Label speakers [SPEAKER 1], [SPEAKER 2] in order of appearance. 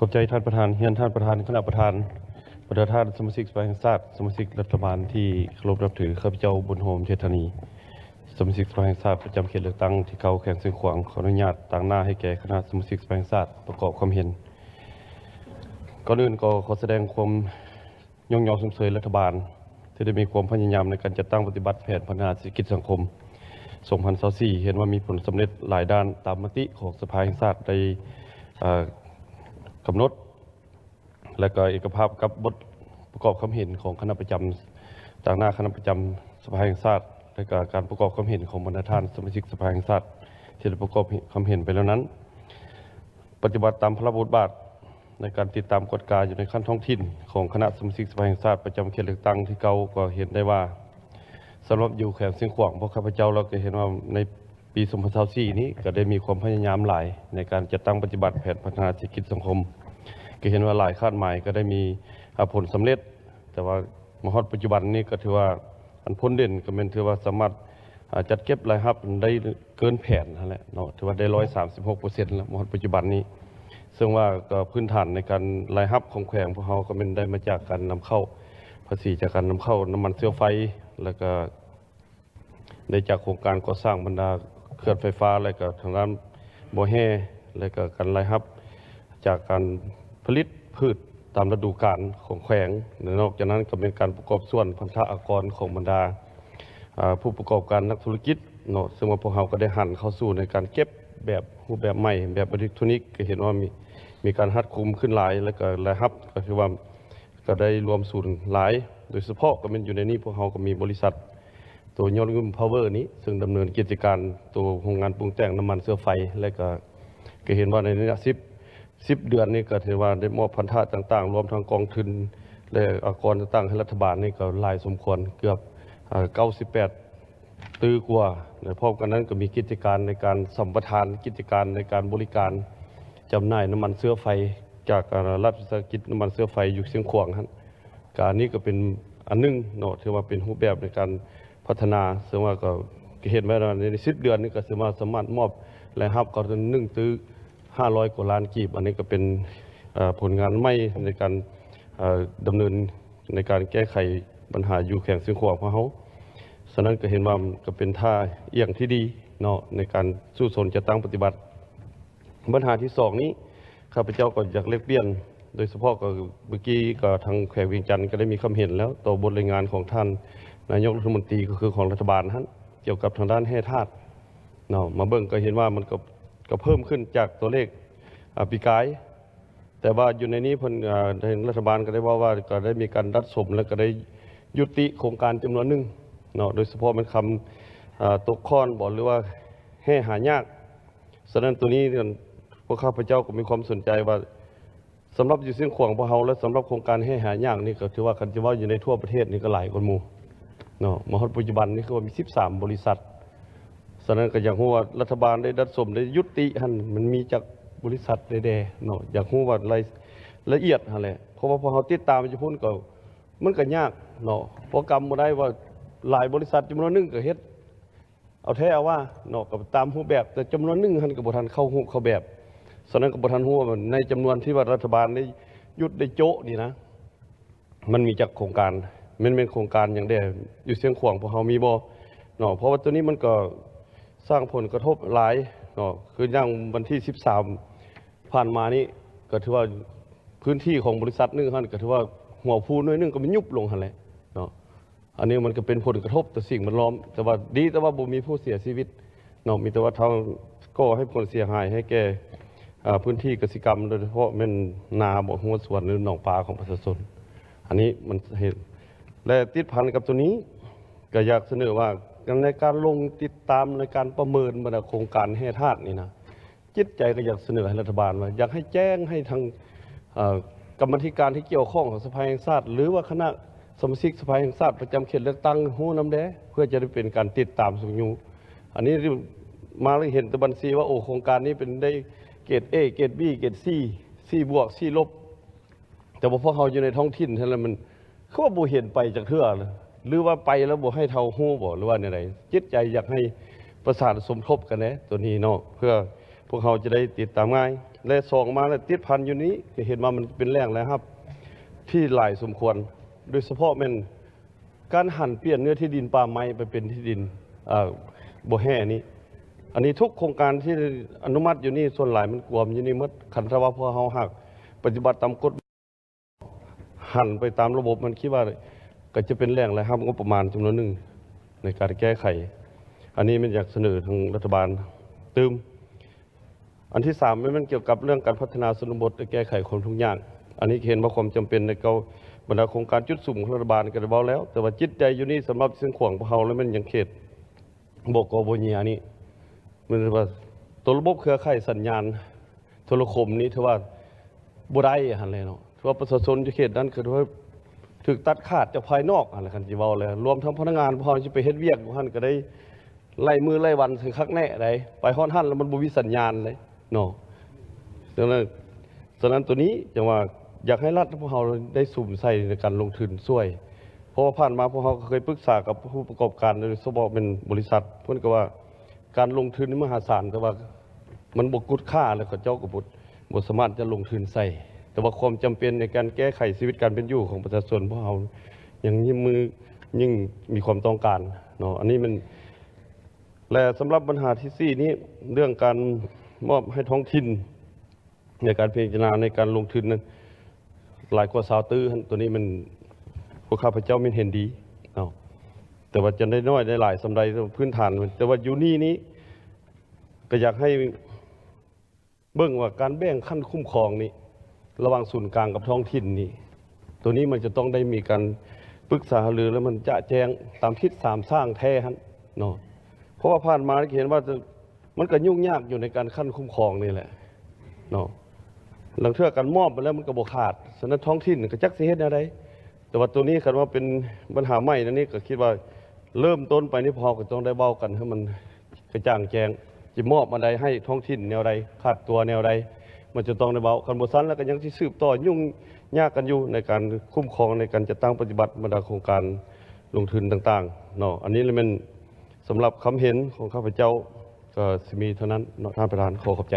[SPEAKER 1] ขอบใจท่านประธานเฮียนท่านประธานคณะประธาน ประธานสมาชิกสภาแห่งชาติสมาชิกรัฐบาลที่เคารพนับถือข้าพเจ้าบุญโฮมเชษฐานีสมาชิกสภาแห่งชาติประจำเขตเลือกตั้ง ที่เขาแข่งซึ่งขวางขออนุญาต ต่างหน้าให้แก่คณะสมาชิกสภาแห่งชาติประกอบความเห็นก่อนอื่นก็ขอแสดงความยองยองสมเสยรัฐบาลที่ได้มีความพยายามในการจัดตั้งปฏิบัติแผนพัฒนาเศรษฐกิจสังคมสสองพันบสี่เห็นว่ามีผลสำเร็จหลายด้านตามมติของสภาแห่งชาติในกำหนดและก็เอกภาพกับบทประกอบคำาเห็นของคณะประจำจากหน้าคณะประจำสภาแห่งชาติและก็การประกอบความเห็นของบรรดาท่านสมาชิกสภาแห่งชาติที่ได้ประกอบความเห็นไปแล้วนั้นปฏิบัติตามพระบทบาทในการติดตามกฎการอยู่ในขั้นท้องถิ่น ของคณะสมาชิกสภาแห่งชาติประจำเขตเลือกตั้งที่เก่าก็เห็นได้ว่าสำหรับอยู่แขวงเสียงขวางพวกข้าพเจ้าเราก็เห็นว่าในปี2024นี้ก็ได้มีความพยายามหลาย ในการจัดตั้งปฏิบัติแผนพัฒนาเศรษฐกิจสังคม ก็เห็นว่าหลายคาดหมายก็ได้มีผลสำเร็จ แต่ว่ามหอดปัจจุบันนี้ก็ถือว่าอันพ้นเด่นก็เป็นถือว่าสามารถจัดเก็บรายรับได้เกินแผนนั่นแหละเนาะถือว่าได้ร้อยสามสิบหกเปอร์เซ็นต์แล้วมหดปัจจุบันนี้ ซึ่งว่าก็พื้นฐานในการรายรับของแขวงพวกเขาก็เป็นได้มาจากการนำเข้าภาษีจากการนำเข้าน้ำมันเชื้อไฟแล้วก็ได้จากโครงการก่อสร้างบรรดาเขื่อนไฟฟ้า และก็ทางด้านบ่ฮแห่และก็การรล่รับ จากการผลิตพืชตามฤดูกาลของแขวง นอกจากนั้นก็เป็นการประกอบส่วนพันธะอากรของบรรดา ผู้ประกอบการนักธุรกิจเนาะซึ่งว่าพวกเราก็ได้หันเข้าสู่ในการเก็บแบบรูปแบบใหม่ แบบอิเล็กทรอนิกส์ก็เห็นว่ามีมีการฮัดคุมขึ้นหลาย และก็รล่รับ ก็คือว่าก็ได้รวมศูนย์หลาย โดยเฉพาะก็เป็นอยู่ในนี้พวกเราก็มีบริษัทตัวยนต์กึมพาวเวอร์นี้ซึ่งดำเนินกิจการตัวโรงงานปรุงแต่งน้ำมันเสื้อไฟและก็ก็เห็นว่าในระยะสิบสิบเดือนนี้ก็ห็นว่าได้มอบพันธะต่างๆ รวมทั้งกองทุนและอากรต่างๆให้รัฐบาลนี่ก็ลายสมควรเกือบเก้าสิบแปดตื้อกว่าในพร้อมกันนั้นก็มีกิจการในการสัมปทานกิจการในการบริการจำหน่ายน้ำมันเสื้อไฟจากรัฐวิสาหกิจน้ำมันเสื้อไฟอยู่เสียงขวางครับการนี้ก็เป็นอันนึงเนาะถือว่าเป็นรูปแบบในการพัฒนาสมว่าก็เห็นไวมแในสิบเดือนนี้ก็สามารถสามารถมอบรายรับก็นึ่งตื้อห้าร้อยกว่าล้านกีบ อันนี้ก็เป็นผลงานไม่ในการดำเนินในการแก้ไขปัญหาอยู่แข่งซึ่งขวบของเขาฉะนั้นก็เห็นว่าก็เป็นท่าเอียงที่ดีเนาะในการสู้สนจะตั้งปฏิบัติปัญหาที่สองนี้ข้าพเจ้าก็อยากเล็กเปลี่ยน โดยเฉพาะก็เมื่อกี้ก็ทางแขวงวิงจันทร์ก็ได้มีคำเห็นแล้วต่อบทรายงานของท่านนายกรัฐมนตรีก็คือของรัฐบาลท่านเกี่ยวกับทางด้านแห่ธาตุเนาะ มาเบิ่งก็เห็นว่ามันก็ก็เพิ่มขึ้นจากตัวเลขปีกาย แต่ว่าอยู่ในนี้พนรัฐบาลก็ได้ว่าว่าก็ได้มีการรัดสมและก็ได้ยุติโครงการจำนวนหนึ่งเนาะ โดยเฉพาะเป็นคำตกค้อนบอกหรือว่าแห่หายาก ฉะนั้นตัวนี้พวกข้าพเจ้าก็มีความสนใจว่าสำหรับอยู่เส้นขวางพวกเฮาและสำหรับโครงการให้หายากนี่ก็ถือว่าคันจะว่าอยู่ในทั่วประเทศนี่ก็หลายคนมูเนาะมาปัจจุบันนี่ก็มี 13 บริษัท ฉะนั้นก็อยากหัว่ารัฐบาลได้ดัดสม ได้ยุติหันมันมีจากบริษัทใดๆเนาะอยากหัว่ารายละเอียดอะไรเพราะว่าพอเราติดตามจะพุ่ก็มันก็ยากเนาะเพราะกรรมมาได้ว่าหลายบริษัทจำนวนนึงก็เฮ็ดเอาแท้เอาว่าเนาะกับตามหัวแบบแต่จำนวนนึงหันกับ่ทันเข้าหัวเข้าแบบฉะนั้นกับ่ทันหัว่าในจำนวนที่ว่ารัฐบาลได้ยุติได้โจ้นี่นะมันมีจากโครงการมันเป็นโครงการอย่างเดียวอยู่เสียงขวางพวกเฮามีบอเนาะเพราะว่าตัวนี้มันก็สร้างผลกระทบหลายเนาะคืออย่างวันที่ 13 ผ่านมานี้ก็ถือว่าพื้นที่ของบริษัทนึงหั่นก็ถือว่าหัวพูน้อยนึงก็มันยุบลงฮะแหละเนาะอันนี้มันก็เป็นผลกระทบต่อสิ่งมันล้อม แต่ว่าดีแต่ว่าบุมีผู้เสียชีวิตเนาะมีแต่ว่าทางก็ให้ผลเสียหายให้แก่พื้นที่กสิกรรมโดยเฉพาะเป็นนาบ่หัวสวนหรือหนองปลาของประชาชนอันนี้มันเหตุและติดพันกับตัวนี้ก็อยากเสนอว่าในการลงติดตามในการประเมินบรรดาโครงการแห่ธาตุนี่นะจิตใจก็อยากเสนอให้รัฐบาลว่าอยากให้แจ้งให้ทางกรรมธิการที่เกี่ยวข้องของสภาแห่งชาติหรือว่าคณะสมาชิกสภาแห่งชาติประจำเขตเลือกตั้งหูน้ำแดงเพื่อจะได้เป็นการติดตามสุญญูอันนี้มาเลยเห็นตะบัญชีว่าโอ้โครงการนี้เป็นได้เกรดเอเกรดบีเกรดซีซีบวกซีลบ แต่พอพวกเขาอยู่ในท้องถิ่นเท่านั้นมันขาว่าบเห็นไปจากเทือกหรือว่าไปแล้วบ่ให้เท่าหู้บ่หรือว่าอะไรจิตใจอยากให้ประสานสมทบกันนะตัวนี้เนาะเพื่อพวกเขาจะได้ติดตามง่าย และสองมาแล้วติดพันอยู่นี้เห็นมามันเป็นแรงแล้วครับ ที่หลายสมควร โดยเฉพาะแม่นการหั่นเปลี่ยนเนื้อที่ดินป่าไม้ไปเป็นที่ดินบ่แห่นี้อันนี้ทุกโครงการที่อนุมัติอยู่นี่ส่วนหลายมันกลวมอยู่นี่มดขันทว่าพอเฮาหักปฏิบัติตามกฎหันไปตามระบบมันคิดว่าก็จะเป็นแรงและห้ามงบประมาณจำนวนหนึ่งในการแก้ไข อันนี้มันอยากเสนอทางรัฐบาลเติมอันที่สามมันเกี่ยวกับเรื่องการพัฒนาสนบทแก้ไขความทุกข์ยากอันนี้เห็นว่าความจำเป็นในการบรรดาโครงการจุดสุ่มของรัฐบาลกันเบาแล้ว แต่ว่าจิตใจอยู่นี่สำหรับเส้นขวางเฮาแล้วมันยังเขตบกโบเนียนี่มันว่าตัวระบบเครือข่ายสัญญาณโทรคมนี้ถือว่าบุได้หันเลยเนาะว่าประชาชนจะเขตนั้นคือว่าถูกตัดขาดจากภายนอกอะไรกันจีเบาเลยรวมทั้งพนักงานพอจะไปเฮ็ดเวียกยท่านก็ได้ไล่มือไล่วันถึงคักแน่ไรไปห้อนท่านแล้วมันบุวิสัญญาณเลยเนาะดังนั้นฉะนั้นตัวนี้จะงว่าอยากให้รัฐพวกเราได้สุ่มใส่ในการลงทุนช่วย เพราะว่าผ่านมาพวกเราเคยปรึกษากับผู้ประกอบการในสบอเป็นบริษัท เพื่อนก็ว่าการลงทุนนี่มหาศาลแต่ว่ามันบกุดค่าแล้วก็เจ้ากบบุตรบทสมารถจะลงทุนใส่แต่ว่าความจำเป็นในการแก้ไขชีวิตการเป็นอยู่ของประชาชนพวกเรายังยิ่งมือยิ่งมีความต้องการเนาะอันนี้มัน และสำหรับปัญหาที่สี่นี้เรื่องการมอบให้ท้องถิ่น ในการพิจารณาในการลงทุนนั้นหลายกว่าสาวตื้อตัวนี้มันพวกข้าพเจ้าไม่เห็นดีเนาะแต่ว่าจะได้น้อยได้หลายสำับพื้นฐาน แต่ว่าอยู่นี่นี้ก็อยากให้เบื้องว่าการแบ่งขั้นคุ้มครองนี้ระหว่างศูนย์กลางกับท้องถิ่นนี่ ตัวนี้มันจะต้องได้มีการปรึกษาหรือแล้วมันจะแจงตามทิศสามสร้างแท้ฮะเนาะ เพราะว่าผ่านมาเห็นว่ามันก็ยุ่งยากอยู่ในการขั้นคุ้มครองนี่แหละเนาะ หลังเทื่อกันมอบไปแล้วมันก็บกขาดสนัท้องถิ่นก็จักสิเหตุอะไรแต่ว่าตัวนี้คันว่าเป็นปัญหาใหม่นะนี่ก็คิดว่าเริ่มต้นไปนี่พอก็ต้องได้เบ้ากันให้มันกระจ่างแจ้งจะมอบอะไรให้ท้องถิ่น แนวใดขาดตัวแนวใดมันจะต้องในเบาคันบสัน แล้วก็ยังที่สืบต่อยุ่ง ยากกันอยู่ในการคุ้มครองในการจัดตั้งปฏิบัติบรรดาโครงการลงทุนต่างๆเนาะอันนี้เลยเป็นสำหรับคำเห็นของข้าพเจ้าก็มีเท่านั้นเนาะท่านประธาน ขอขอบใจ